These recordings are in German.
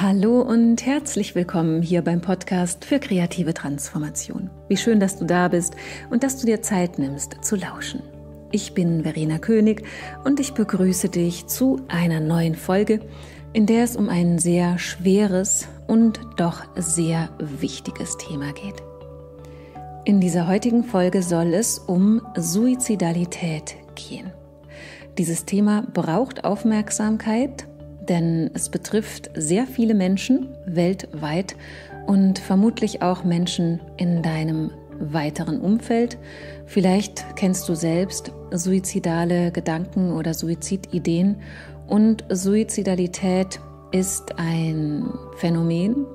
Hallo und herzlich willkommen hier beim Podcast für kreative Transformation. Wie schön, dass du da bist und dass du dir Zeit nimmst zu lauschen. Ich bin Verena König und ich begrüße dich zu einer neuen Folge, in der es um ein sehr schweres und doch sehr wichtiges Thema geht. In dieser heutigen Folge soll es um Suizidalität gehen. Dieses Thema braucht Aufmerksamkeit denn es betrifft sehr viele Menschen weltweit und vermutlich auch Menschen in deinem weiteren Umfeld. Vielleicht kennst du selbst suizidale Gedanken oder Suizidideen und Suizidalität ist ein Phänomen,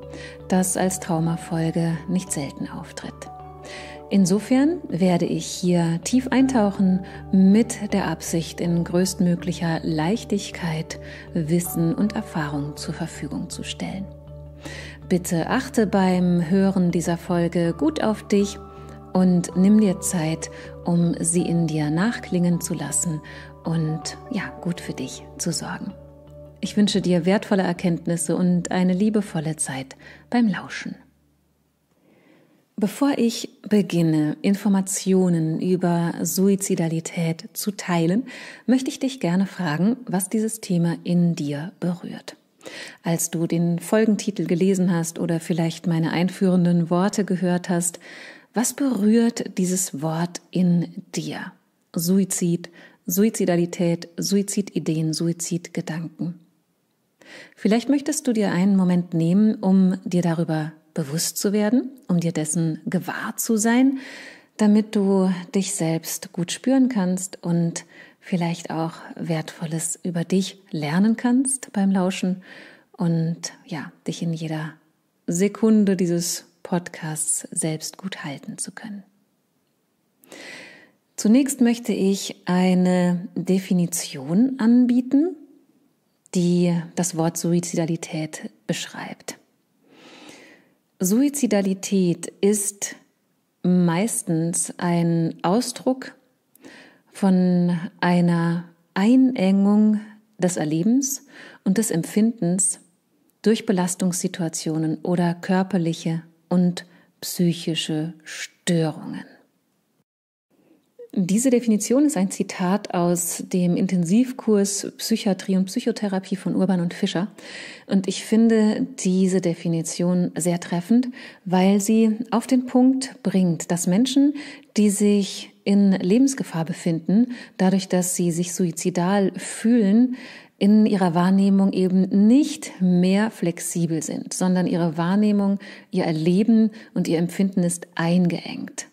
das als Traumafolge nicht selten auftritt. Insofern werde ich hier tief eintauchen mit der Absicht, in größtmöglicher Leichtigkeit Wissen und Erfahrung zur Verfügung zu stellen. Bitte achte beim Hören dieser Folge gut auf dich und nimm dir Zeit, um sie in dir nachklingen zu lassen und ja, gut für dich zu sorgen. Ich wünsche dir wertvolle Erkenntnisse und eine liebevolle Zeit beim Lauschen. Bevor ich beginne, Informationen über Suizidalität zu teilen, möchte ich dich gerne fragen, was dieses Thema in dir berührt. Als du den Folgentitel gelesen hast oder vielleicht meine einführenden Worte gehört hast, was berührt dieses Wort in dir? Suizid, Suizidalität, Suizidideen, Suizidgedanken. Vielleicht möchtest du dir einen Moment nehmen, um dir darüber bewusst zu werden, um dir dessen gewahr zu sein, damit du dich selbst gut spüren kannst und vielleicht auch Wertvolles über dich lernen kannst beim Lauschen und ja, dich in jeder Sekunde dieses Podcasts selbst gut halten zu können. Zunächst möchte ich eine Definition anbieten, die das Wort Suizidalität beschreibt. Suizidalität ist meistens ein Ausdruck von einer Einengung des Erlebens und des Empfindens durch Belastungssituationen oder körperliche und psychische Störungen. Diese Definition ist ein Zitat aus dem Intensivkurs Psychiatrie und Psychotherapie von Urban und Fischer. Und ich finde diese Definition sehr treffend, weil sie auf den Punkt bringt, dass Menschen, die sich in Lebensgefahr befinden, dadurch, dass sie sich suizidal fühlen, in ihrer Wahrnehmung eben nicht mehr flexibel sind, sondern ihre Wahrnehmung, ihr Erleben und ihr Empfinden ist eingeengt.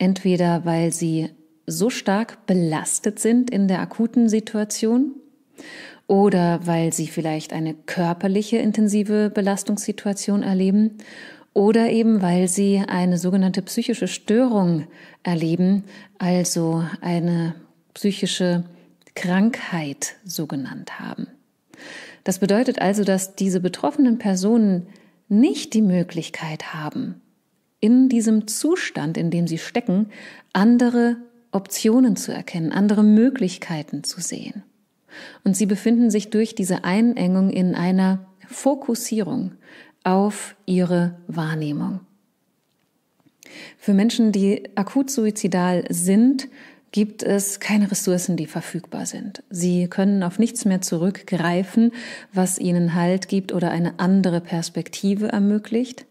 Entweder weil sie so stark belastet sind in der akuten Situation oder weil sie vielleicht eine körperliche intensive Belastungssituation erleben oder eben weil sie eine sogenannte psychische Störung erleben, also eine psychische Krankheit so genannt haben. Das bedeutet also, dass diese betroffenen Personen nicht die Möglichkeit haben, in diesem Zustand, in dem sie stecken, andere Optionen zu erkennen, andere Möglichkeiten zu sehen. Und sie befinden sich durch diese Einengung in einer Fokussierung auf ihre Wahrnehmung. Für Menschen, die akut suizidal sind, gibt es keine Ressourcen, die verfügbar sind. Sie können auf nichts mehr zurückgreifen, was ihnen Halt gibt oder eine andere Perspektive ermöglicht.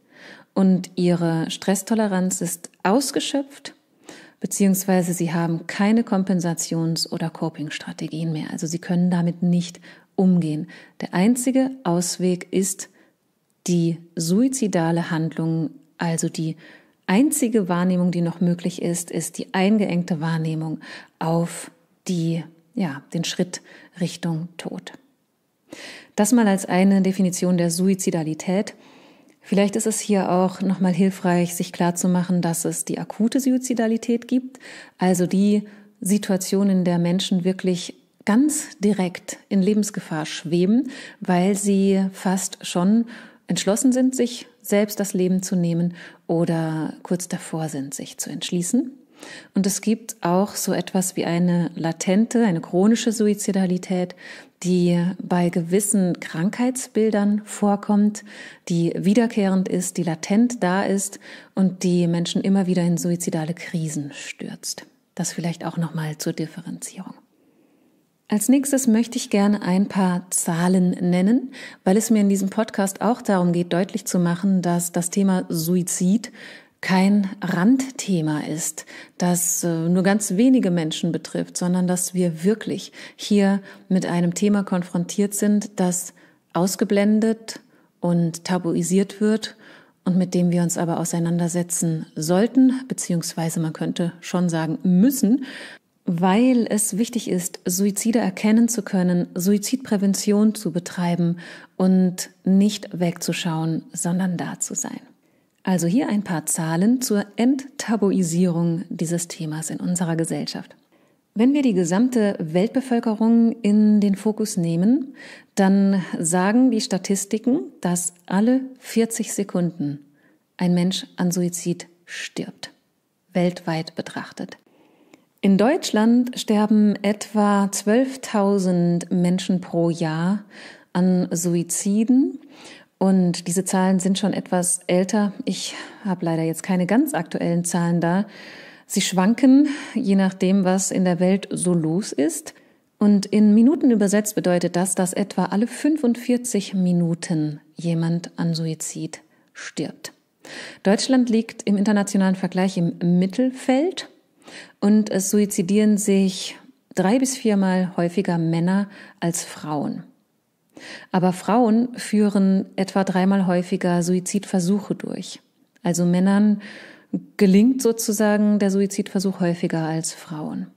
Und ihre Stresstoleranz ist ausgeschöpft beziehungsweise sie haben keine Kompensations- oder Coping-Strategien mehr. Also sie können damit nicht umgehen. Der einzige Ausweg ist die suizidale Handlung, also die einzige Wahrnehmung, die noch möglich ist, ist die eingeengte Wahrnehmung auf die, ja, den Schritt Richtung Tod. Das mal als eine Definition der Suizidalität. Vielleicht ist es hier auch nochmal hilfreich, sich klarzumachen, dass es die akute Suizidalität gibt, also die Situation, in der Menschen wirklich ganz direkt in Lebensgefahr schweben, weil sie fast schon entschlossen sind, sich selbst das Leben zu nehmen oder kurz davor sind, sich zu entschließen. Und es gibt auch so etwas wie eine latente, eine chronische Suizidalität, die bei gewissen Krankheitsbildern vorkommt, die wiederkehrend ist, die latent da ist und die Menschen immer wieder in suizidale Krisen stürzt. Das vielleicht auch nochmal zur Differenzierung. Als nächstes möchte ich gerne ein paar Zahlen nennen, weil es mir in diesem Podcast auch darum geht, deutlich zu machen, dass das Thema Suizid kein Randthema ist, das äh, nur ganz wenige Menschen betrifft, sondern dass wir wirklich hier mit einem Thema konfrontiert sind, das ausgeblendet und tabuisiert wird und mit dem wir uns aber auseinandersetzen sollten, beziehungsweise man könnte schon sagen müssen, weil es wichtig ist, Suizide erkennen zu können, Suizidprävention zu betreiben und nicht wegzuschauen, sondern da zu sein. Also hier ein paar Zahlen zur Enttabuisierung dieses Themas in unserer Gesellschaft. Wenn wir die gesamte Weltbevölkerung in den Fokus nehmen, dann sagen die Statistiken, dass alle 40 Sekunden ein Mensch an Suizid stirbt, weltweit betrachtet. In Deutschland sterben etwa 12.000 Menschen pro Jahr an Suiziden und diese Zahlen sind schon etwas älter. Ich habe leider jetzt keine ganz aktuellen Zahlen da. Sie schwanken, je nachdem, was in der Welt so los ist. Und in Minuten übersetzt bedeutet das, dass etwa alle 45 Minuten jemand an Suizid stirbt. Deutschland liegt im internationalen Vergleich im Mittelfeld und es suizidieren sich drei bis viermal häufiger Männer als Frauen. Aber Frauen führen etwa dreimal häufiger Suizidversuche durch. Also Männern gelingt sozusagen der Suizidversuch häufiger als Frauen.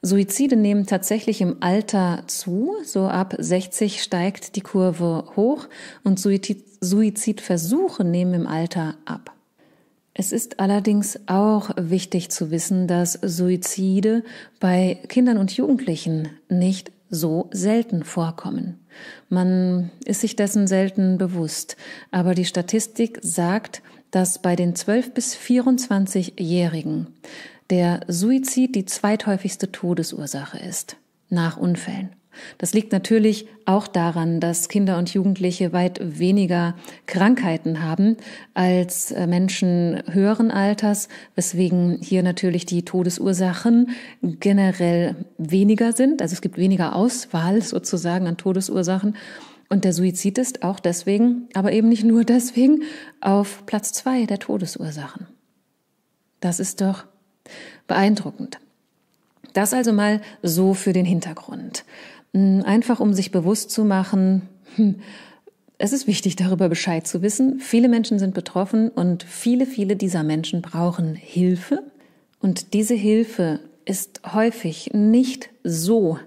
Suizide nehmen tatsächlich im Alter zu. So ab 60 steigt die Kurve hoch und Suizidversuche nehmen im Alter ab. Es ist allerdings auch wichtig zu wissen, dass Suizide bei Kindern und Jugendlichen nicht so selten vorkommen. Man ist sich dessen selten bewusst, aber die Statistik sagt, dass bei den 12 bis 24-Jährigen der Suizid die zweithäufigste Todesursache ist nach Unfällen. Das liegt natürlich auch daran, dass Kinder und Jugendliche weit weniger Krankheiten haben als äh, Menschen höheren Alters, weswegen hier natürlich die Todesursachen generell weniger sind. Also es gibt weniger Auswahl sozusagen an Todesursachen. Und der Suizid ist auch deswegen, aber eben nicht nur deswegen, auf Platz zwei der Todesursachen. Das ist doch beeindruckend. Das also mal so für den Hintergrund. Hm, einfach um sich bewusst zu machen, hm, es ist wichtig, darüber Bescheid zu wissen. Viele Menschen sind betroffen und viele, viele dieser Menschen brauchen Hilfe. Und diese Hilfe ist häufig nicht so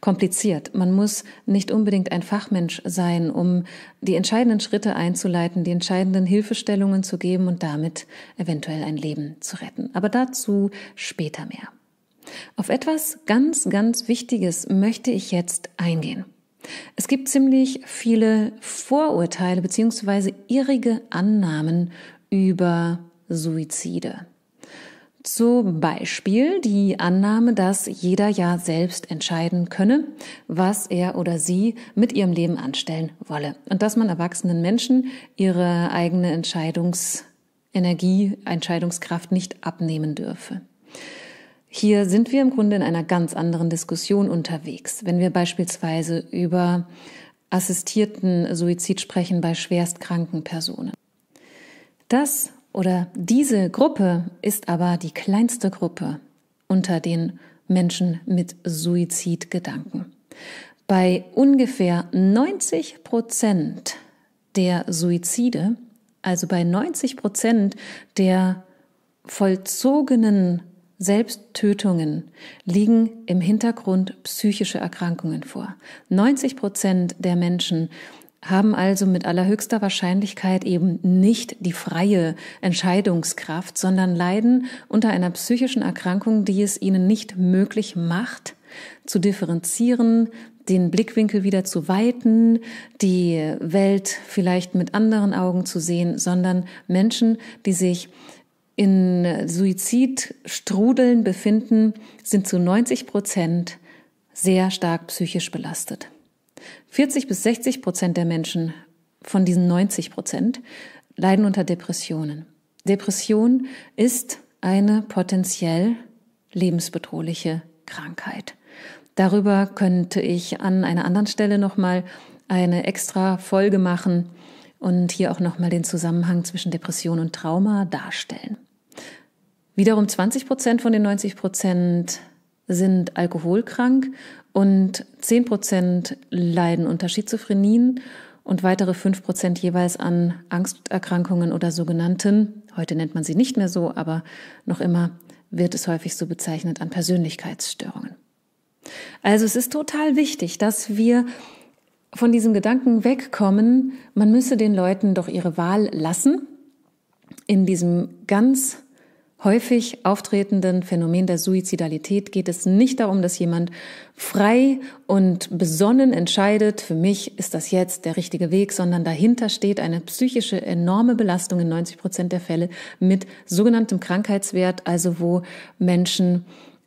kompliziert. Man muss nicht unbedingt ein Fachmensch sein, um die entscheidenden Schritte einzuleiten, die entscheidenden Hilfestellungen zu geben und damit eventuell ein Leben zu retten. Aber dazu später mehr. Auf etwas ganz, ganz Wichtiges möchte ich jetzt eingehen. Es gibt ziemlich viele Vorurteile bzw. irrige Annahmen über Suizide. Zum Beispiel die Annahme, dass jeder ja selbst entscheiden könne, was er oder sie mit ihrem Leben anstellen wolle. Und dass man erwachsenen Menschen ihre eigene Entscheidungsenergie, Entscheidungskraft nicht abnehmen dürfe. Hier sind wir im Grunde in einer ganz anderen Diskussion unterwegs. Wenn wir beispielsweise über assistierten Suizid sprechen bei schwerstkranken Personen. Das oder diese Gruppe ist aber die kleinste Gruppe unter den Menschen mit Suizidgedanken. Bei ungefähr 90 Prozent der Suizide, also bei 90 Prozent der vollzogenen Selbsttötungen liegen im Hintergrund psychische Erkrankungen vor. 90 Prozent der Menschen haben also mit allerhöchster Wahrscheinlichkeit eben nicht die freie Entscheidungskraft, sondern leiden unter einer psychischen Erkrankung, die es ihnen nicht möglich macht, zu differenzieren, den Blickwinkel wieder zu weiten, die Welt vielleicht mit anderen Augen zu sehen, sondern Menschen, die sich in Suizidstrudeln befinden, sind zu 90 Prozent sehr stark psychisch belastet. 40 bis 60 Prozent der Menschen von diesen 90 Prozent leiden unter Depressionen. Depression ist eine potenziell lebensbedrohliche Krankheit. Darüber könnte ich an einer anderen Stelle nochmal eine extra Folge machen und hier auch nochmal den Zusammenhang zwischen Depression und Trauma darstellen. Wiederum 20 Prozent von den 90 Prozent sind alkoholkrank und 10 Prozent leiden unter Schizophrenien und weitere 5 Prozent jeweils an Angsterkrankungen oder sogenannten, heute nennt man sie nicht mehr so, aber noch immer wird es häufig so bezeichnet, an Persönlichkeitsstörungen. Also es ist total wichtig, dass wir von diesem Gedanken wegkommen, man müsse den Leuten doch ihre Wahl lassen in diesem ganz häufig auftretenden Phänomen der Suizidalität geht es nicht darum, dass jemand frei und besonnen entscheidet, für mich ist das jetzt der richtige Weg, sondern dahinter steht eine psychische enorme Belastung in 90 Prozent der Fälle mit sogenanntem Krankheitswert, also wo Menschen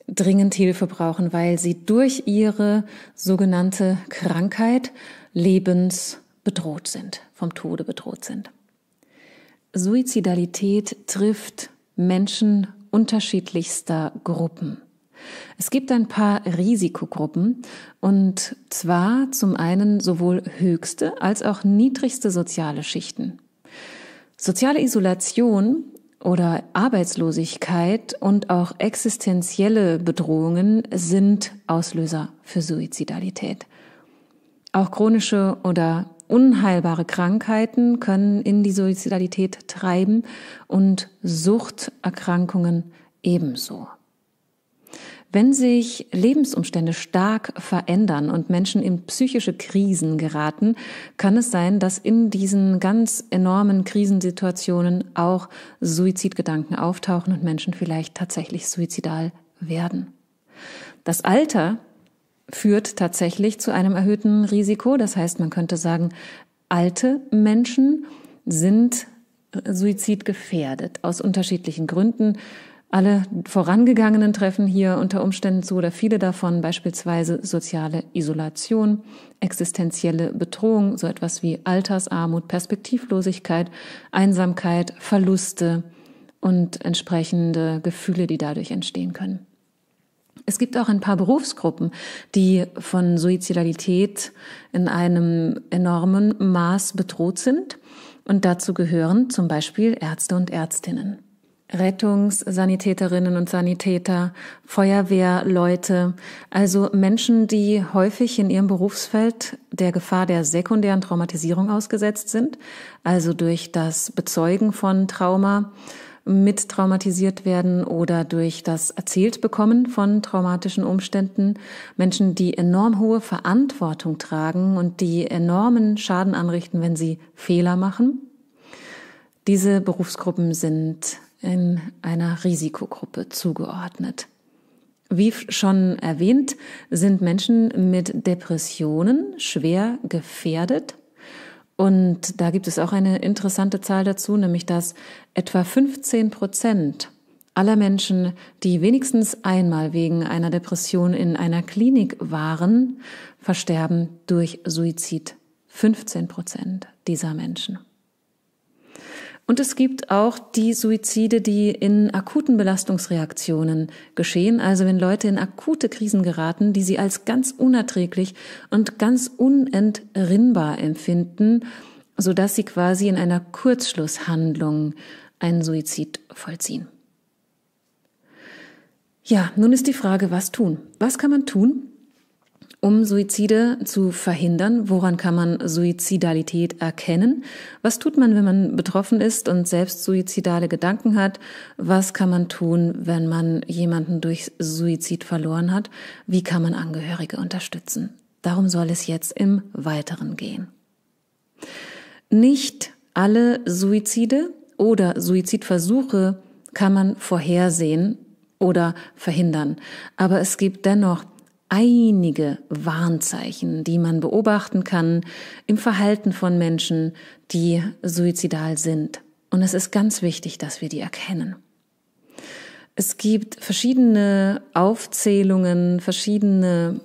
dringend Hilfe brauchen, weil sie durch ihre sogenannte Krankheit lebensbedroht sind, vom Tode bedroht sind. Suizidalität trifft Menschen unterschiedlichster Gruppen. Es gibt ein paar Risikogruppen und zwar zum einen sowohl höchste als auch niedrigste soziale Schichten. Soziale Isolation oder Arbeitslosigkeit und auch existenzielle Bedrohungen sind Auslöser für Suizidalität. Auch chronische oder Unheilbare Krankheiten können in die Suizidalität treiben und Suchterkrankungen ebenso. Wenn sich Lebensumstände stark verändern und Menschen in psychische Krisen geraten, kann es sein, dass in diesen ganz enormen Krisensituationen auch Suizidgedanken auftauchen und Menschen vielleicht tatsächlich suizidal werden. Das Alter führt tatsächlich zu einem erhöhten Risiko. Das heißt, man könnte sagen, alte Menschen sind suizidgefährdet aus unterschiedlichen Gründen. Alle vorangegangenen treffen hier unter Umständen zu oder viele davon, beispielsweise soziale Isolation, existenzielle Bedrohung, so etwas wie Altersarmut, Perspektivlosigkeit, Einsamkeit, Verluste und entsprechende Gefühle, die dadurch entstehen können. Es gibt auch ein paar Berufsgruppen, die von Suizidalität in einem enormen Maß bedroht sind. Und dazu gehören zum Beispiel Ärzte und Ärztinnen. Rettungssanitäterinnen und Sanitäter, Feuerwehrleute, also Menschen, die häufig in ihrem Berufsfeld der Gefahr der sekundären Traumatisierung ausgesetzt sind, also durch das Bezeugen von Trauma, mit traumatisiert werden oder durch das erzählt bekommen von traumatischen Umständen, Menschen, die enorm hohe Verantwortung tragen und die enormen Schaden anrichten, wenn sie Fehler machen. Diese Berufsgruppen sind in einer Risikogruppe zugeordnet. Wie schon erwähnt, sind Menschen mit Depressionen schwer gefährdet und da gibt es auch eine interessante Zahl dazu, nämlich dass etwa 15 Prozent aller Menschen, die wenigstens einmal wegen einer Depression in einer Klinik waren, versterben durch Suizid. 15 Prozent dieser Menschen. Und es gibt auch die Suizide, die in akuten Belastungsreaktionen geschehen, also wenn Leute in akute Krisen geraten, die sie als ganz unerträglich und ganz unentrinnbar empfinden, so dass sie quasi in einer Kurzschlusshandlung einen Suizid vollziehen. Ja, nun ist die Frage, was tun? Was kann man tun, um Suizide zu verhindern, woran kann man Suizidalität erkennen? Was tut man, wenn man betroffen ist und selbst suizidale Gedanken hat? Was kann man tun, wenn man jemanden durch Suizid verloren hat? Wie kann man Angehörige unterstützen? Darum soll es jetzt im Weiteren gehen. Nicht alle Suizide oder Suizidversuche kann man vorhersehen oder verhindern. Aber es gibt dennoch einige Warnzeichen, die man beobachten kann im Verhalten von Menschen, die suizidal sind. Und es ist ganz wichtig, dass wir die erkennen. Es gibt verschiedene Aufzählungen, verschiedene,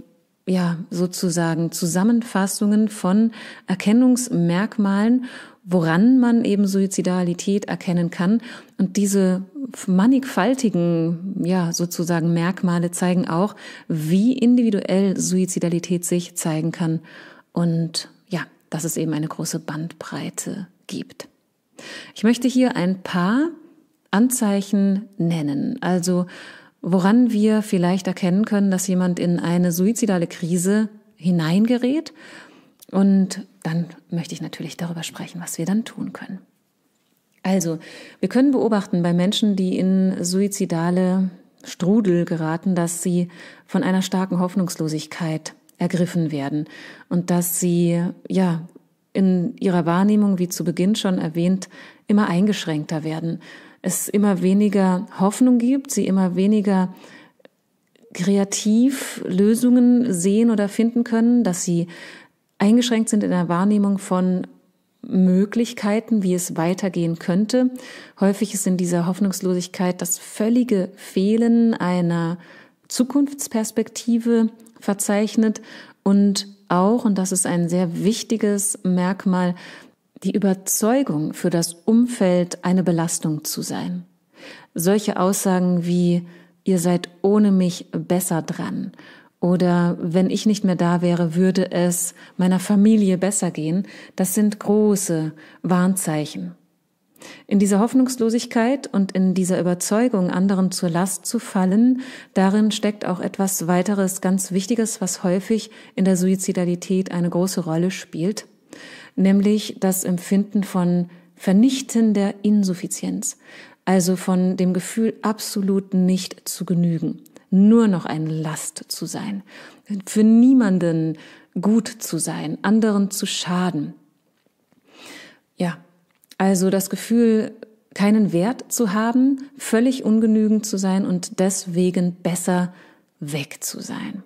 ja, sozusagen Zusammenfassungen von Erkennungsmerkmalen woran man eben Suizidalität erkennen kann. Und diese mannigfaltigen, ja, sozusagen Merkmale zeigen auch, wie individuell Suizidalität sich zeigen kann und ja, dass es eben eine große Bandbreite gibt. Ich möchte hier ein paar Anzeichen nennen. Also, woran wir vielleicht erkennen können, dass jemand in eine suizidale Krise hineingerät und dann möchte ich natürlich darüber sprechen, was wir dann tun können. Also, wir können beobachten bei Menschen, die in suizidale Strudel geraten, dass sie von einer starken Hoffnungslosigkeit ergriffen werden und dass sie, ja, in ihrer Wahrnehmung, wie zu Beginn schon erwähnt, immer eingeschränkter werden. Es immer weniger Hoffnung gibt, sie immer weniger kreativ Lösungen sehen oder finden können, dass sie eingeschränkt sind in der Wahrnehmung von Möglichkeiten, wie es weitergehen könnte. Häufig ist in dieser Hoffnungslosigkeit das völlige Fehlen einer Zukunftsperspektive verzeichnet und auch, und das ist ein sehr wichtiges Merkmal, die Überzeugung für das Umfeld eine Belastung zu sein. Solche Aussagen wie ihr seid ohne mich besser dran oder wenn ich nicht mehr da wäre, würde es meiner Familie besser gehen, das sind große Warnzeichen. In dieser Hoffnungslosigkeit und in dieser Überzeugung, anderen zur Last zu fallen, darin steckt auch etwas weiteres ganz Wichtiges, was häufig in der Suizidalität eine große Rolle spielt, nämlich das Empfinden von vernichtender Insuffizienz, also von dem Gefühl, absolut nicht zu genügen nur noch eine Last zu sein, für niemanden gut zu sein, anderen zu schaden. Ja, also das Gefühl, keinen Wert zu haben, völlig ungenügend zu sein und deswegen besser weg zu sein.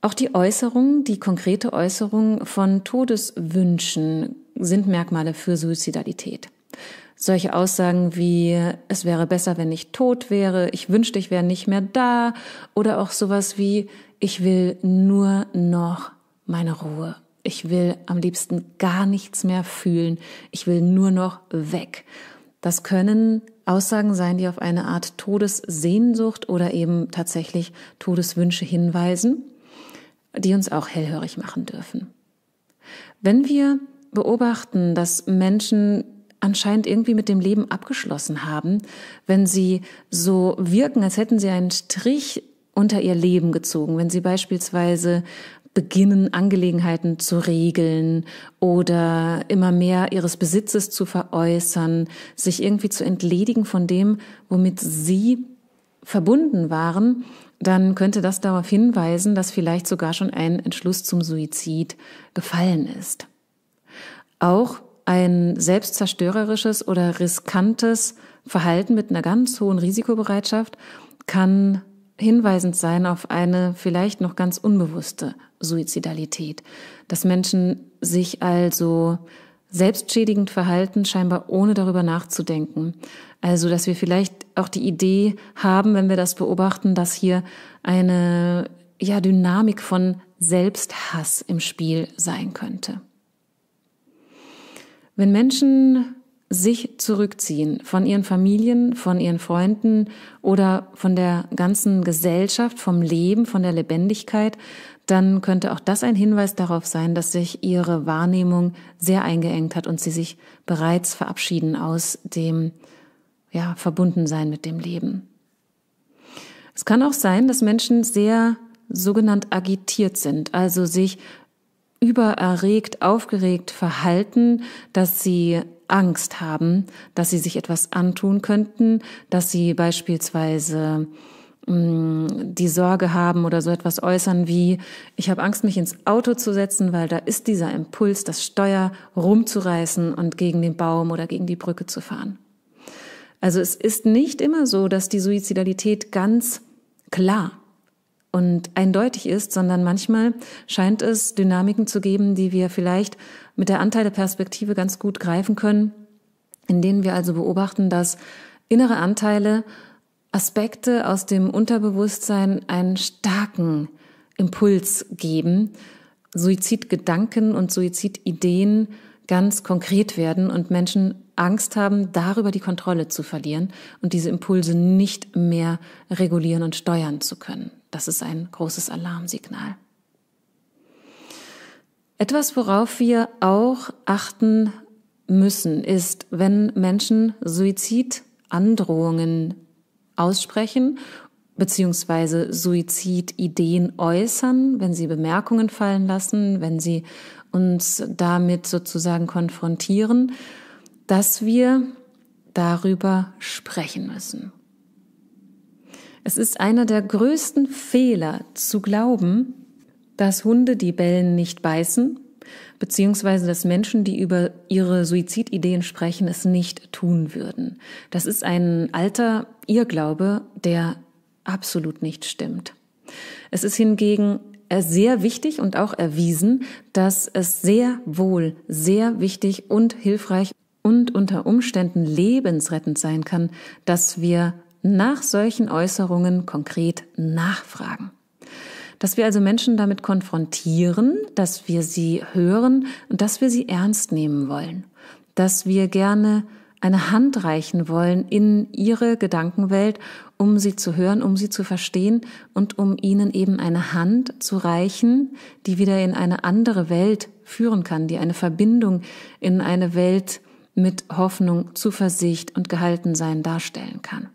Auch die Äußerung, die konkrete Äußerung von Todeswünschen sind Merkmale für Suizidalität solche Aussagen wie es wäre besser, wenn ich tot wäre, ich wünschte, ich wäre nicht mehr da oder auch sowas wie ich will nur noch meine Ruhe. Ich will am liebsten gar nichts mehr fühlen. Ich will nur noch weg. Das können Aussagen sein, die auf eine Art Todessehnsucht oder eben tatsächlich Todeswünsche hinweisen, die uns auch hellhörig machen dürfen. Wenn wir beobachten, dass Menschen anscheinend irgendwie mit dem Leben abgeschlossen haben, wenn sie so wirken, als hätten sie einen Strich unter ihr Leben gezogen, wenn sie beispielsweise beginnen, Angelegenheiten zu regeln oder immer mehr ihres Besitzes zu veräußern, sich irgendwie zu entledigen von dem, womit sie verbunden waren, dann könnte das darauf hinweisen, dass vielleicht sogar schon ein Entschluss zum Suizid gefallen ist. Auch ein selbstzerstörerisches oder riskantes Verhalten mit einer ganz hohen Risikobereitschaft kann hinweisend sein auf eine vielleicht noch ganz unbewusste Suizidalität, dass Menschen sich also selbstschädigend verhalten, scheinbar ohne darüber nachzudenken. Also, dass wir vielleicht auch die Idee haben, wenn wir das beobachten, dass hier eine ja, Dynamik von Selbsthass im Spiel sein könnte. Wenn Menschen sich zurückziehen von ihren Familien, von ihren Freunden oder von der ganzen Gesellschaft, vom Leben, von der Lebendigkeit, dann könnte auch das ein Hinweis darauf sein, dass sich ihre Wahrnehmung sehr eingeengt hat und sie sich bereits verabschieden aus dem ja, Verbundensein mit dem Leben. Es kann auch sein, dass Menschen sehr sogenannt agitiert sind, also sich übererregt, aufgeregt verhalten, dass sie Angst haben, dass sie sich etwas antun könnten, dass sie beispielsweise mm, die Sorge haben oder so etwas äußern wie, ich habe Angst, mich ins Auto zu setzen, weil da ist dieser Impuls, das Steuer rumzureißen und gegen den Baum oder gegen die Brücke zu fahren. Also es ist nicht immer so, dass die Suizidalität ganz klar und eindeutig ist, sondern manchmal scheint es Dynamiken zu geben, die wir vielleicht mit der Anteileperspektive ganz gut greifen können, in denen wir also beobachten, dass innere Anteile Aspekte aus dem Unterbewusstsein einen starken Impuls geben, Suizidgedanken und Suizidideen ganz konkret werden und Menschen Angst haben, darüber die Kontrolle zu verlieren und diese Impulse nicht mehr regulieren und steuern zu können. Das ist ein großes Alarmsignal. Etwas, worauf wir auch achten müssen, ist, wenn Menschen Suizidandrohungen aussprechen beziehungsweise Suizidideen äußern, wenn sie Bemerkungen fallen lassen, wenn sie uns damit sozusagen konfrontieren, dass wir darüber sprechen müssen. Es ist einer der größten Fehler zu glauben, dass Hunde, die bellen, nicht beißen, beziehungsweise dass Menschen, die über ihre Suizidideen sprechen, es nicht tun würden. Das ist ein alter Irrglaube, der absolut nicht stimmt. Es ist hingegen sehr wichtig und auch erwiesen, dass es sehr wohl, sehr wichtig und hilfreich und unter Umständen lebensrettend sein kann, dass wir nach solchen Äußerungen konkret nachfragen. Dass wir also Menschen damit konfrontieren, dass wir sie hören und dass wir sie ernst nehmen wollen. Dass wir gerne eine Hand reichen wollen in ihre Gedankenwelt, um sie zu hören, um sie zu verstehen und um ihnen eben eine Hand zu reichen, die wieder in eine andere Welt führen kann, die eine Verbindung in eine Welt mit Hoffnung, Zuversicht und Gehaltensein darstellen kann.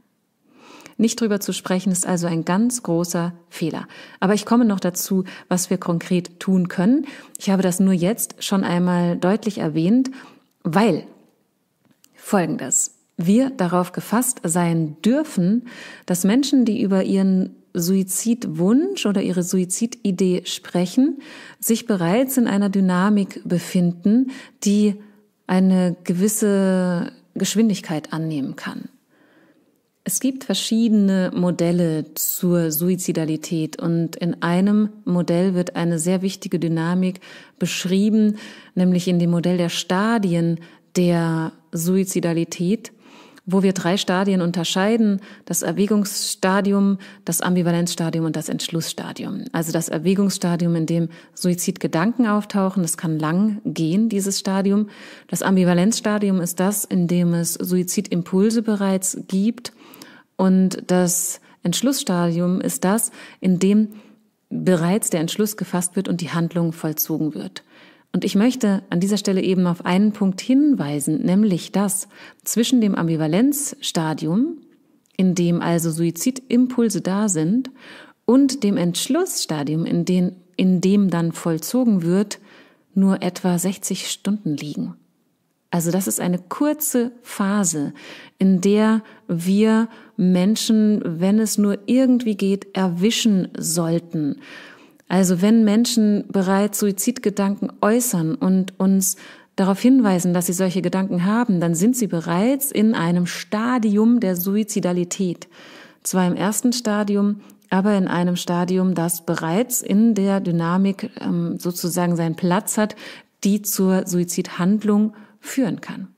Nicht drüber zu sprechen ist also ein ganz großer Fehler. Aber ich komme noch dazu, was wir konkret tun können. Ich habe das nur jetzt schon einmal deutlich erwähnt, weil Folgendes. Wir darauf gefasst sein dürfen, dass Menschen, die über ihren Suizidwunsch oder ihre Suizididee sprechen, sich bereits in einer Dynamik befinden, die eine gewisse Geschwindigkeit annehmen kann. Es gibt verschiedene Modelle zur Suizidalität und in einem Modell wird eine sehr wichtige Dynamik beschrieben, nämlich in dem Modell der Stadien der Suizidalität wo wir drei Stadien unterscheiden, das Erwägungsstadium, das Ambivalenzstadium und das Entschlussstadium. Also das Erwägungsstadium, in dem Suizidgedanken auftauchen, das kann lang gehen, dieses Stadium. Das Ambivalenzstadium ist das, in dem es Suizidimpulse bereits gibt. Und das Entschlussstadium ist das, in dem bereits der Entschluss gefasst wird und die Handlung vollzogen wird. Und ich möchte an dieser Stelle eben auf einen Punkt hinweisen, nämlich dass zwischen dem Ambivalenzstadium, in dem also Suizidimpulse da sind, und dem Entschlussstadium, in, den, in dem dann vollzogen wird, nur etwa 60 Stunden liegen. Also das ist eine kurze Phase, in der wir Menschen, wenn es nur irgendwie geht, erwischen sollten. Also wenn Menschen bereits Suizidgedanken äußern und uns darauf hinweisen, dass sie solche Gedanken haben, dann sind sie bereits in einem Stadium der Suizidalität. Zwar im ersten Stadium, aber in einem Stadium, das bereits in der Dynamik ähm, sozusagen seinen Platz hat, die zur Suizidhandlung führen kann.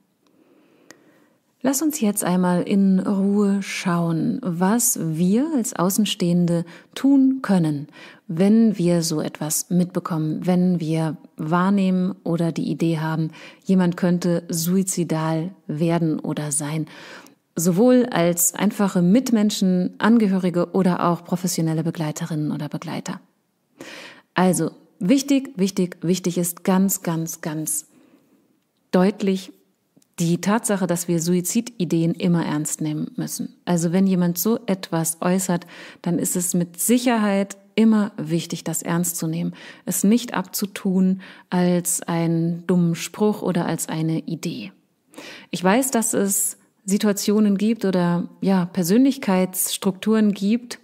Lass uns jetzt einmal in Ruhe schauen, was wir als Außenstehende tun können, wenn wir so etwas mitbekommen, wenn wir wahrnehmen oder die Idee haben, jemand könnte suizidal werden oder sein. Sowohl als einfache Mitmenschen, Angehörige oder auch professionelle Begleiterinnen oder Begleiter. Also, wichtig, wichtig, wichtig ist ganz, ganz, ganz deutlich die Tatsache, dass wir Suizidideen immer ernst nehmen müssen. Also wenn jemand so etwas äußert, dann ist es mit Sicherheit immer wichtig, das ernst zu nehmen, es nicht abzutun als einen dummen Spruch oder als eine Idee. Ich weiß, dass es Situationen gibt oder ja, Persönlichkeitsstrukturen gibt,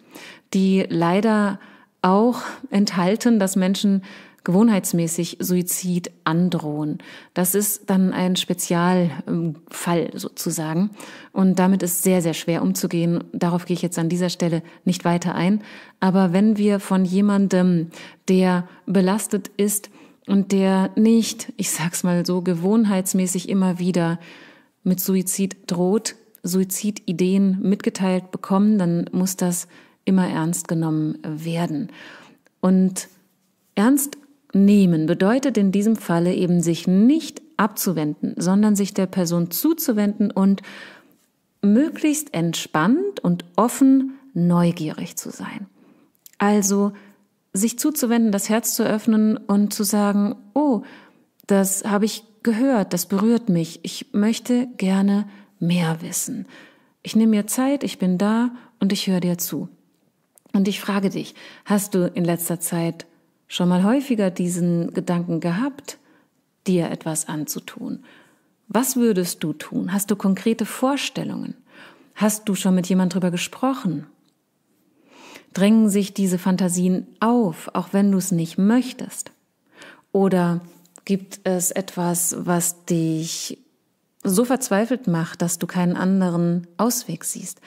die leider auch enthalten, dass Menschen gewohnheitsmäßig Suizid androhen. Das ist dann ein Spezialfall ähm, sozusagen. Und damit ist sehr, sehr schwer umzugehen. Darauf gehe ich jetzt an dieser Stelle nicht weiter ein. Aber wenn wir von jemandem, der belastet ist und der nicht, ich sag's mal so, gewohnheitsmäßig immer wieder mit Suizid droht, Suizidideen mitgeteilt bekommen, dann muss das immer ernst genommen werden. Und ernst Nehmen bedeutet in diesem Falle eben sich nicht abzuwenden, sondern sich der Person zuzuwenden und möglichst entspannt und offen neugierig zu sein. Also sich zuzuwenden, das Herz zu öffnen und zu sagen, oh, das habe ich gehört, das berührt mich, ich möchte gerne mehr wissen. Ich nehme mir Zeit, ich bin da und ich höre dir zu. Und ich frage dich, hast du in letzter Zeit schon mal häufiger diesen Gedanken gehabt, dir etwas anzutun? Was würdest du tun? Hast du konkrete Vorstellungen? Hast du schon mit jemand drüber gesprochen? Drängen sich diese Fantasien auf, auch wenn du es nicht möchtest? Oder gibt es etwas, was dich so verzweifelt macht, dass du keinen anderen Ausweg siehst?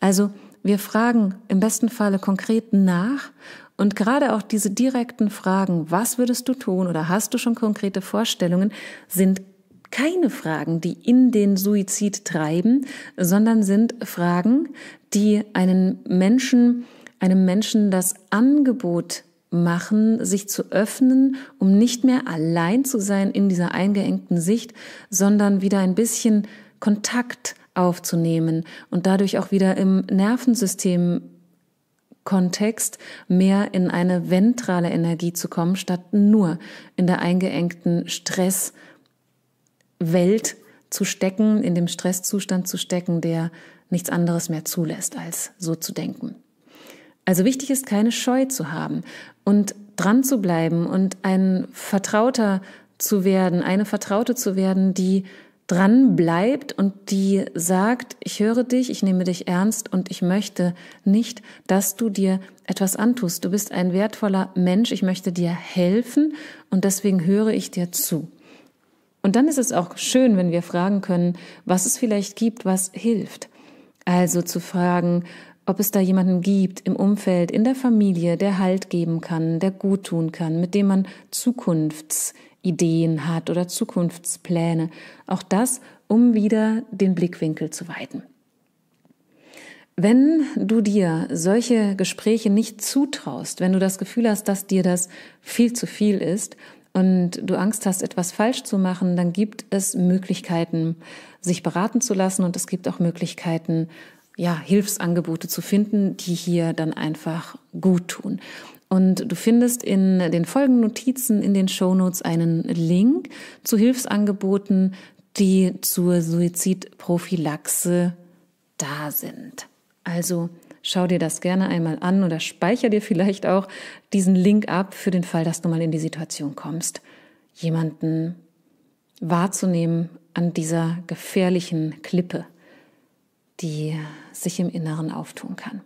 Also, wir fragen im besten Falle konkret nach und gerade auch diese direkten Fragen, was würdest du tun oder hast du schon konkrete Vorstellungen, sind keine Fragen, die in den Suizid treiben, sondern sind Fragen, die einen Menschen, einem Menschen das Angebot machen, sich zu öffnen, um nicht mehr allein zu sein in dieser eingeengten Sicht, sondern wieder ein bisschen Kontakt aufzunehmen und dadurch auch wieder im Nervensystem Kontext mehr in eine ventrale Energie zu kommen, statt nur in der eingeengten Stresswelt zu stecken, in dem Stresszustand zu stecken, der nichts anderes mehr zulässt, als so zu denken. Also wichtig ist, keine Scheu zu haben und dran zu bleiben und ein Vertrauter zu werden, eine Vertraute zu werden, die dran bleibt und die sagt, ich höre dich, ich nehme dich ernst und ich möchte nicht, dass du dir etwas antust. Du bist ein wertvoller Mensch, ich möchte dir helfen und deswegen höre ich dir zu. Und dann ist es auch schön, wenn wir fragen können, was es vielleicht gibt, was hilft. Also zu fragen, ob es da jemanden gibt im Umfeld, in der Familie, der Halt geben kann, der gut tun kann, mit dem man Zukunfts Ideen hat oder Zukunftspläne. Auch das, um wieder den Blickwinkel zu weiten. Wenn du dir solche Gespräche nicht zutraust, wenn du das Gefühl hast, dass dir das viel zu viel ist und du Angst hast, etwas falsch zu machen, dann gibt es Möglichkeiten, sich beraten zu lassen und es gibt auch Möglichkeiten, ja, Hilfsangebote zu finden, die hier dann einfach gut tun. Und du findest in den folgenden Notizen in den Shownotes einen Link zu Hilfsangeboten, die zur Suizidprophylaxe da sind. Also schau dir das gerne einmal an oder speicher dir vielleicht auch diesen Link ab für den Fall, dass du mal in die Situation kommst, jemanden wahrzunehmen an dieser gefährlichen Klippe, die sich im Inneren auftun kann.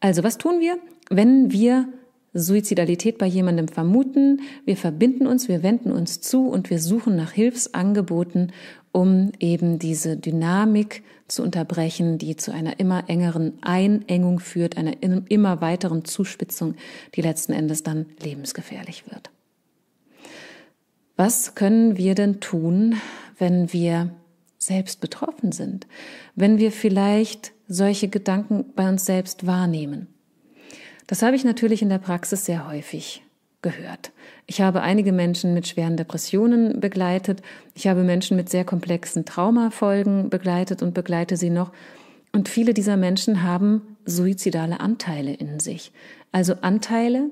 Also was tun wir? Wenn wir Suizidalität bei jemandem vermuten, wir verbinden uns, wir wenden uns zu und wir suchen nach Hilfsangeboten, um eben diese Dynamik zu unterbrechen, die zu einer immer engeren Einengung führt, einer immer weiteren Zuspitzung, die letzten Endes dann lebensgefährlich wird. Was können wir denn tun, wenn wir selbst betroffen sind, wenn wir vielleicht solche Gedanken bei uns selbst wahrnehmen? Das habe ich natürlich in der Praxis sehr häufig gehört. Ich habe einige Menschen mit schweren Depressionen begleitet. Ich habe Menschen mit sehr komplexen Traumafolgen begleitet und begleite sie noch. Und viele dieser Menschen haben suizidale Anteile in sich. Also Anteile,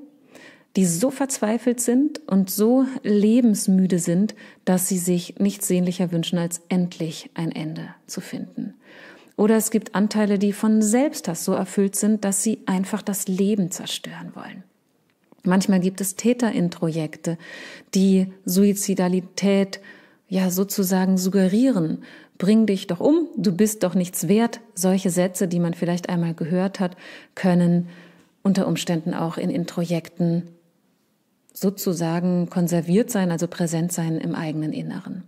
die so verzweifelt sind und so lebensmüde sind, dass sie sich nichts sehnlicher wünschen, als endlich ein Ende zu finden. Oder es gibt Anteile, die von selbst das so erfüllt sind, dass sie einfach das Leben zerstören wollen. Manchmal gibt es Täterintrojekte, die Suizidalität ja sozusagen suggerieren. Bring dich doch um, du bist doch nichts wert. Solche Sätze, die man vielleicht einmal gehört hat, können unter Umständen auch in Introjekten sozusagen konserviert sein, also präsent sein im eigenen Inneren.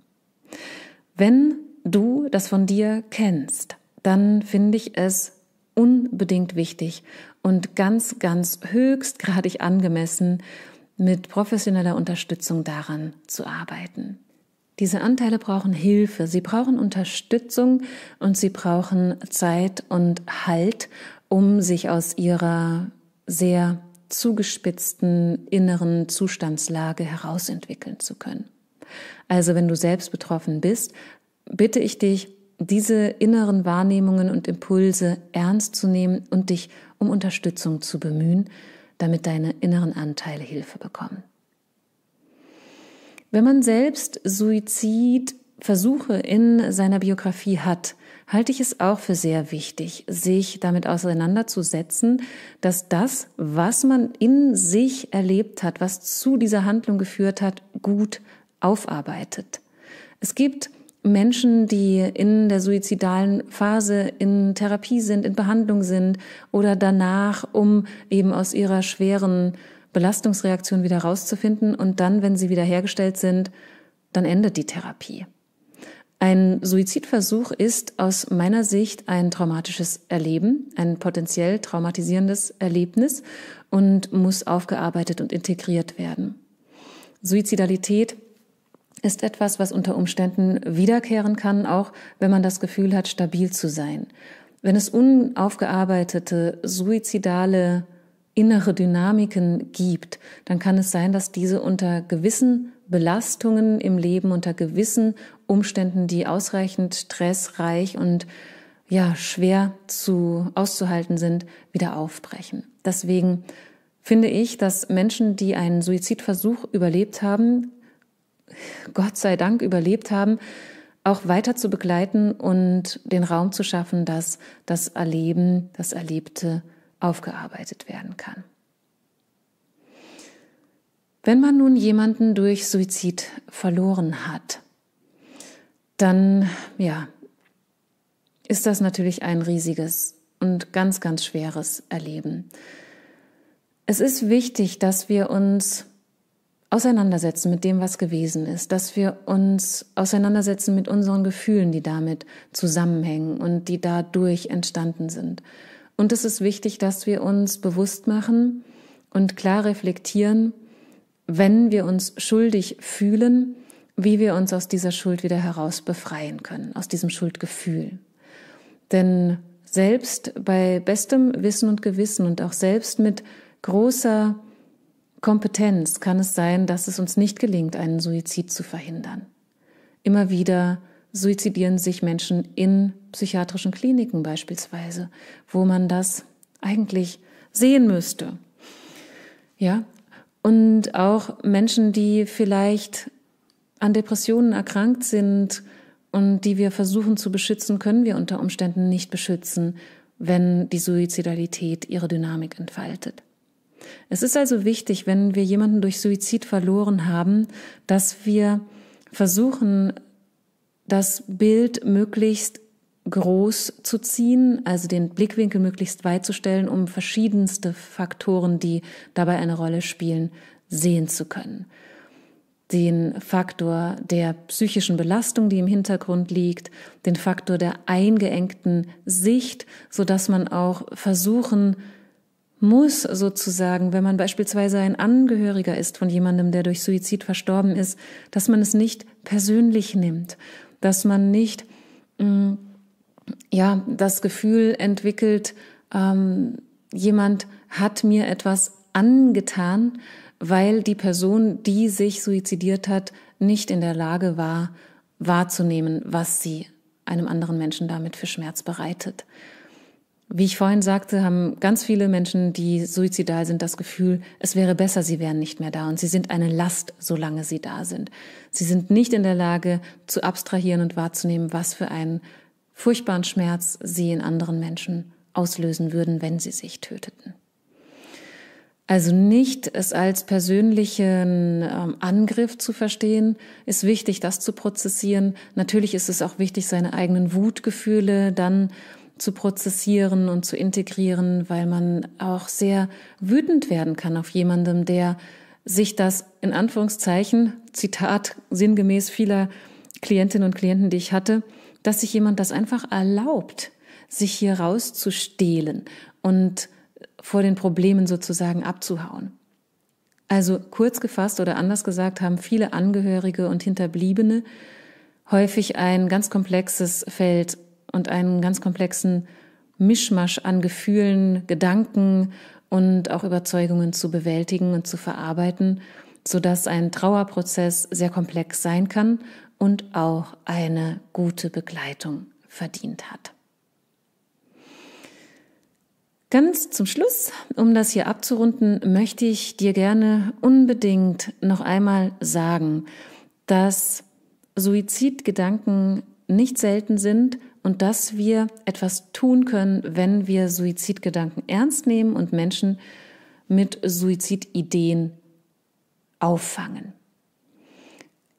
Wenn du das von dir kennst, dann finde ich es unbedingt wichtig und ganz, ganz höchstgradig angemessen, mit professioneller Unterstützung daran zu arbeiten. Diese Anteile brauchen Hilfe, sie brauchen Unterstützung und sie brauchen Zeit und Halt, um sich aus ihrer sehr zugespitzten inneren Zustandslage herausentwickeln zu können. Also wenn du selbst betroffen bist, bitte ich dich, diese inneren Wahrnehmungen und Impulse ernst zu nehmen und dich um Unterstützung zu bemühen, damit deine inneren Anteile Hilfe bekommen. Wenn man selbst Suizidversuche in seiner Biografie hat, halte ich es auch für sehr wichtig, sich damit auseinanderzusetzen, dass das, was man in sich erlebt hat, was zu dieser Handlung geführt hat, gut aufarbeitet. Es gibt Menschen, die in der suizidalen Phase in Therapie sind, in Behandlung sind oder danach, um eben aus ihrer schweren Belastungsreaktion wieder rauszufinden und dann, wenn sie wieder hergestellt sind, dann endet die Therapie. Ein Suizidversuch ist aus meiner Sicht ein traumatisches Erleben, ein potenziell traumatisierendes Erlebnis und muss aufgearbeitet und integriert werden. Suizidalität ist etwas, was unter Umständen wiederkehren kann, auch wenn man das Gefühl hat, stabil zu sein. Wenn es unaufgearbeitete, suizidale innere Dynamiken gibt, dann kann es sein, dass diese unter gewissen Belastungen im Leben, unter gewissen Umständen, die ausreichend stressreich und ja, schwer zu auszuhalten sind, wieder aufbrechen. Deswegen finde ich, dass Menschen, die einen Suizidversuch überlebt haben, Gott sei Dank überlebt haben, auch weiter zu begleiten und den Raum zu schaffen, dass das Erleben, das Erlebte aufgearbeitet werden kann. Wenn man nun jemanden durch Suizid verloren hat, dann ja, ist das natürlich ein riesiges und ganz, ganz schweres Erleben. Es ist wichtig, dass wir uns auseinandersetzen mit dem, was gewesen ist, dass wir uns auseinandersetzen mit unseren Gefühlen, die damit zusammenhängen und die dadurch entstanden sind. Und es ist wichtig, dass wir uns bewusst machen und klar reflektieren, wenn wir uns schuldig fühlen, wie wir uns aus dieser Schuld wieder heraus befreien können, aus diesem Schuldgefühl. Denn selbst bei bestem Wissen und Gewissen und auch selbst mit großer Kompetenz kann es sein, dass es uns nicht gelingt, einen Suizid zu verhindern. Immer wieder suizidieren sich Menschen in psychiatrischen Kliniken beispielsweise, wo man das eigentlich sehen müsste. Ja, und auch Menschen, die vielleicht an Depressionen erkrankt sind und die wir versuchen zu beschützen, können wir unter Umständen nicht beschützen, wenn die Suizidalität ihre Dynamik entfaltet. Es ist also wichtig, wenn wir jemanden durch Suizid verloren haben, dass wir versuchen, das Bild möglichst groß zu ziehen, also den Blickwinkel möglichst weit zu stellen, um verschiedenste Faktoren, die dabei eine Rolle spielen, sehen zu können. Den Faktor der psychischen Belastung, die im Hintergrund liegt, den Faktor der eingeengten Sicht, so dass man auch versuchen muss sozusagen, wenn man beispielsweise ein Angehöriger ist von jemandem, der durch Suizid verstorben ist, dass man es nicht persönlich nimmt, dass man nicht mh, mm, ja das Gefühl entwickelt, ähm, jemand hat mir etwas angetan, weil die Person, die sich suizidiert hat, nicht in der Lage war, wahrzunehmen, was sie einem anderen Menschen damit für Schmerz bereitet. Wie ich vorhin sagte, haben ganz viele Menschen, die suizidal sind, das Gefühl, es wäre besser, sie wären nicht mehr da. Und sie sind eine Last, solange sie da sind. Sie sind nicht in der Lage zu abstrahieren und wahrzunehmen, was für einen furchtbaren Schmerz sie in anderen Menschen auslösen würden, wenn sie sich töteten. Also nicht es als persönlichen ähm, Angriff zu verstehen, ist wichtig, das zu prozessieren. Natürlich ist es auch wichtig, seine eigenen Wutgefühle dann zu prozessieren und zu integrieren, weil man auch sehr wütend werden kann auf jemandem, der sich das in Anführungszeichen, Zitat sinngemäß vieler Klientinnen und Klienten, die ich hatte, dass sich jemand das einfach erlaubt, sich hier rauszustehlen und vor den Problemen sozusagen abzuhauen. Also kurz gefasst oder anders gesagt haben viele Angehörige und Hinterbliebene häufig ein ganz komplexes Feld und einen ganz komplexen Mischmasch an Gefühlen, Gedanken und auch Überzeugungen zu bewältigen und zu verarbeiten, sodass ein Trauerprozess sehr komplex sein kann und auch eine gute Begleitung verdient hat. Ganz zum Schluss, um das hier abzurunden, möchte ich dir gerne unbedingt noch einmal sagen, dass Suizidgedanken nicht selten sind und dass wir etwas tun können, wenn wir Suizidgedanken ernst nehmen und Menschen mit Suizidideen auffangen.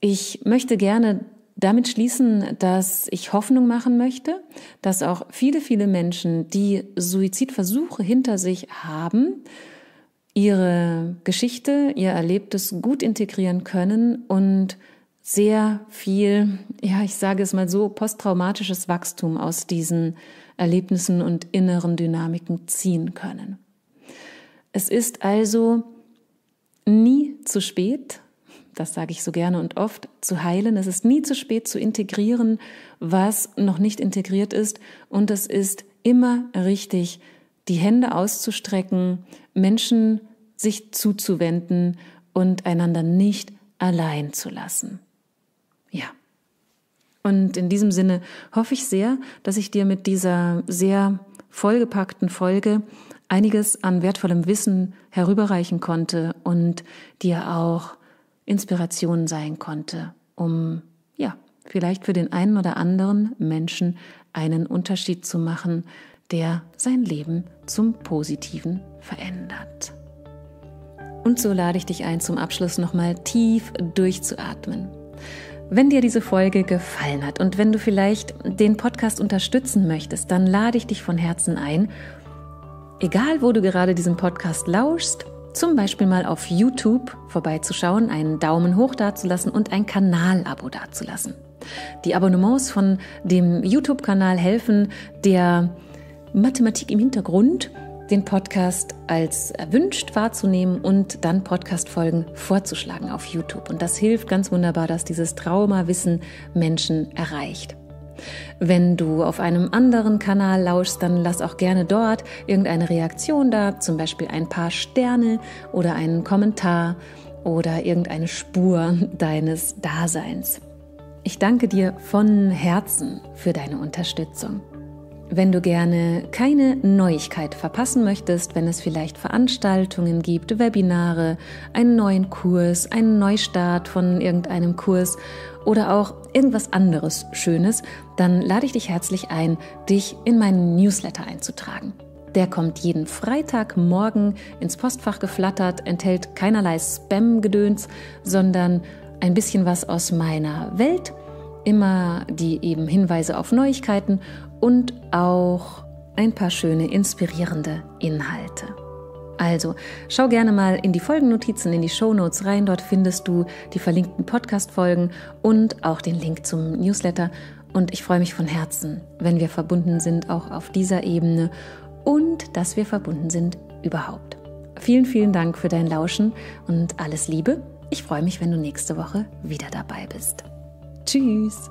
Ich möchte gerne damit schließen, dass ich Hoffnung machen möchte, dass auch viele, viele Menschen, die Suizidversuche hinter sich haben, ihre Geschichte, ihr Erlebtes gut integrieren können und sehr viel ja, ich sage es mal so, posttraumatisches Wachstum aus diesen Erlebnissen und inneren Dynamiken ziehen können. Es ist also nie zu spät, das sage ich so gerne und oft, zu heilen. Es ist nie zu spät zu integrieren, was noch nicht integriert ist. Und es ist immer richtig, die Hände auszustrecken, Menschen sich zuzuwenden und einander nicht allein zu lassen. Und in diesem Sinne hoffe ich sehr, dass ich dir mit dieser sehr vollgepackten Folge einiges an wertvollem Wissen herüberreichen konnte und dir auch Inspiration sein konnte, um ja, vielleicht für den einen oder anderen Menschen einen Unterschied zu machen, der sein Leben zum Positiven verändert. Und so lade ich dich ein, zum Abschluss nochmal tief durchzuatmen. Wenn dir diese Folge gefallen hat und wenn du vielleicht den Podcast unterstützen möchtest, dann lade ich dich von Herzen ein, egal wo du gerade diesen Podcast lauschst, zum Beispiel mal auf YouTube vorbeizuschauen, einen Daumen hoch dazulassen und ein Kanalabo dazulassen. Die Abonnements von dem YouTube-Kanal helfen der Mathematik im Hintergrund den Podcast als erwünscht wahrzunehmen und dann Podcast-Folgen vorzuschlagen auf YouTube. Und das hilft ganz wunderbar, dass dieses Traumawissen Menschen erreicht. Wenn du auf einem anderen Kanal lauschst, dann lass auch gerne dort irgendeine Reaktion da, zum Beispiel ein paar Sterne oder einen Kommentar oder irgendeine Spur deines Daseins. Ich danke dir von Herzen für deine Unterstützung. Wenn du gerne keine Neuigkeit verpassen möchtest, wenn es vielleicht Veranstaltungen gibt, Webinare, einen neuen Kurs, einen Neustart von irgendeinem Kurs oder auch irgendwas anderes Schönes, dann lade ich dich herzlich ein, dich in meinen Newsletter einzutragen. Der kommt jeden Freitagmorgen ins Postfach geflattert, enthält keinerlei Spam-Gedöns, sondern ein bisschen was aus meiner Welt immer die eben Hinweise auf Neuigkeiten und auch ein paar schöne, inspirierende Inhalte. Also, schau gerne mal in die Folgennotizen, in die Shownotes rein. Dort findest du die verlinkten Podcast-Folgen und auch den Link zum Newsletter. Und ich freue mich von Herzen, wenn wir verbunden sind, auch auf dieser Ebene und dass wir verbunden sind überhaupt. Vielen, vielen Dank für dein Lauschen und alles Liebe. Ich freue mich, wenn du nächste Woche wieder dabei bist. Tschüss!